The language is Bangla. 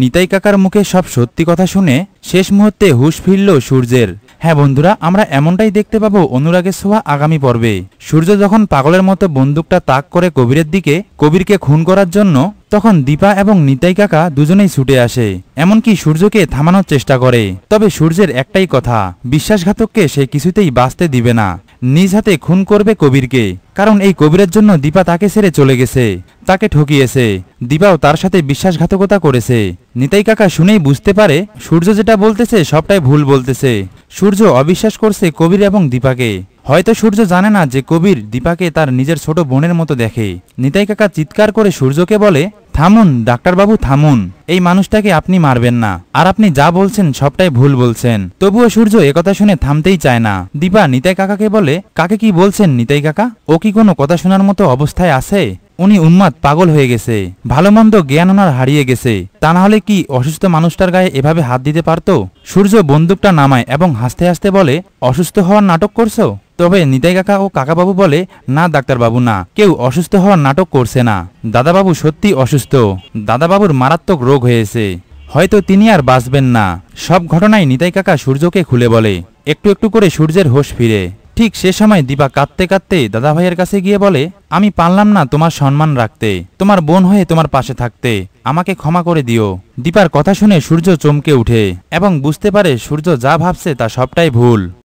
নিতাই কাকার মুখে সব সত্যি কথা শুনে শেষ মুহূর্তে হুশ ফিরল সূর্যের হ্যাঁ বন্ধুরা আমরা এমনটাই দেখতে পাবো অনুরাগের সোহা আগামী পর্বে সূর্য যখন পাগলের মতো বন্দুকটা তাক করে কবিরের দিকে কবিরকে খুন করার জন্য তখন দীপা এবং নিতাই কাকা দুজনেই ছুটে আসে এমনকি সূর্যকে থামানোর চেষ্টা করে তবে সূর্যের একটাই কথা বিশ্বাসঘাতককে সে কিছুতেই বাঁচতে দিবে না নিজ হাতে খুন করবে কবিরকে কারণ এই কবিরের জন্য দীপা তাকে ছেড়ে চলে গেছে তাকে ঠকিয়েছে দীপাও তার সাথে বিশ্বাসঘাতকতা করেছে নিতাই কাকা শুনেই বুঝতে পারে সূর্য যেটা বলতেছে সবটাই ভুল বলতেছে সূর্য অবিশ্বাস করছে কবির এবং দীপাকে হয়তো সূর্য জানে না যে কবির দীপাকে তার নিজের ছোট বোনের মতো দেখে নিতাই কাকা চিৎকার করে সূর্যকে বলে থামুন ডাক্তারবাবু থামুন এই মানুষটাকে আপনি মারবেন না আর আপনি যা বলছেন সবটাই ভুল বলছেন তবুও সূর্য একথা শুনে থামতেই চায় না দীপা নিতাই কাকাকে বলে কাকে কি বলছেন নিতাই কাকা ও কি কোনো কথা শোনার মতো অবস্থায় আছে উনি উন্মাদ পাগল হয়ে গেছে ভালো মন্দ জ্ঞান ওনার হারিয়ে গেছে তা না হলে কি অসুস্থ মানুষটার গায়ে এভাবে হাত দিতে পারত সূর্য বন্দুকটা নামায় এবং হাসতে হাসতে বলে অসুস্থ হওয়ার নাটক করছো তবে নিতাই কাকা ও কাকাবাবু বলে না ডাক্তারবাবু না কেউ অসুস্থ হওয়ার নাটক করছে না দাদাবাবু সত্যি অসুস্থ দাদাবাবুর মারাত্মক রোগ হয়েছে হয়তো তিনি আর বাঁচবেন না সব ঘটনায় নিতাই কাকা সূর্যকে খুলে বলে একটু একটু করে সূর্যের হোশ ফিরে ঠিক সে সময় দীপা কাঁদতে কাঁদতে দাদাভাইয়ের কাছে গিয়ে বলে আমি পারলাম না তোমার সম্মান রাখতে তোমার বোন হয়ে তোমার পাশে থাকতে আমাকে ক্ষমা করে দিও দীপার কথা শুনে সূর্য চমকে উঠে এবং বুঝতে পারে সূর্য যা ভাবছে তা সবটাই ভুল